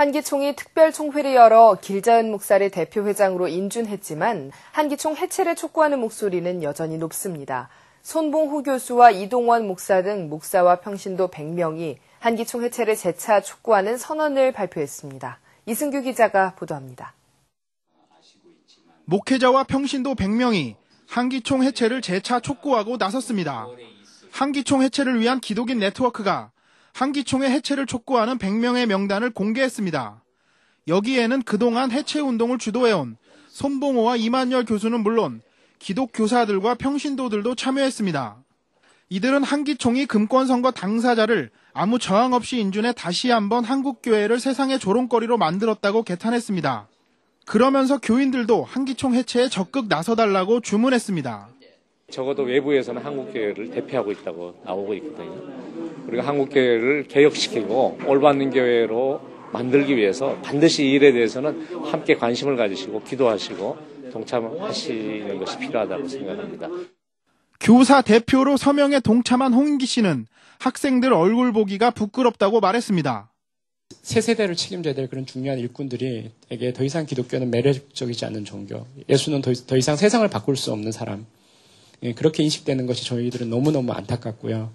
한기총이 특별총회를 열어 길자은 목사를 대표회장으로 인준했지만 한기총 해체를 촉구하는 목소리는 여전히 높습니다. 손봉호 교수와 이동원 목사 등 목사와 평신도 100명이 한기총 해체를 재차 촉구하는 선언을 발표했습니다. 이승규 기자가 보도합니다. 목회자와 평신도 100명이 한기총 해체를 재차 촉구하고 나섰습니다. 한기총 해체를 위한 기독인 네트워크가 한기총의 해체를 촉구하는 100명의 명단을 공개했습니다. 여기에는 그동안 해체 운동을 주도해온 손봉호와 이만열 교수는 물론 기독교사들과 평신도들도 참여했습니다. 이들은 한기총이 금권선거 당사자를 아무 저항 없이 인준해 다시 한번 한국교회를 세상의 조롱거리로 만들었다고 개탄했습니다. 그러면서 교인들도 한기총 해체에 적극 나서달라고 주문했습니다. 적어도 외부에서는 한국교회를 대표하고 있다고 나오고 있거든요. 우리가 한국 교회를 개혁시키고 올바른 교회로 만들기 위해서 반드시 이 일에 대해서는 함께 관심을 가지시고 기도하시고 동참하시는 것이 필요하다고 생각합니다. 교사 대표로 서명에 동참한 홍인기 씨는 학생들 얼굴 보기가 부끄럽다고 말했습니다. 새 세대를 책임져야 될 그런 중요한 일꾼들이 에게 더 이상 기독교는 매력적이지 않은 종교, 예수는 더, 더 이상 세상을 바꿀 수 없는 사람, 예, 그렇게 인식되는 것이 저희들은 너무너무 안타깝고요.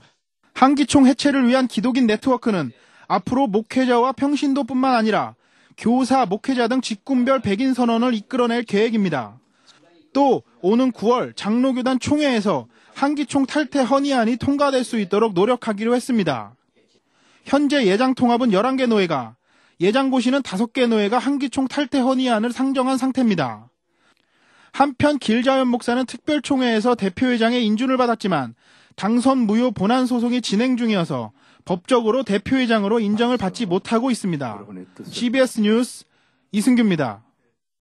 한기총 해체를 위한 기독인 네트워크는 앞으로 목회자와 평신도뿐만 아니라 교사, 목회자 등 직군별 백인 선언을 이끌어낼 계획입니다. 또 오는 9월 장로교단 총회에서 한기총 탈퇴 헌의안이 통과될 수 있도록 노력하기로 했습니다. 현재 예장 통합은 11개 노예가, 예장고시는 5개 노예가 한기총 탈퇴 헌의안을 상정한 상태입니다. 한편 길자연 목사는 특별총회에서 대표회장의 인준을 받았지만 당선 무효 본안 소송이 진행 중이어서 법적으로 대표회장으로 인정을 받지 못하고 있습니다. CBS 뉴스 이승규입니다.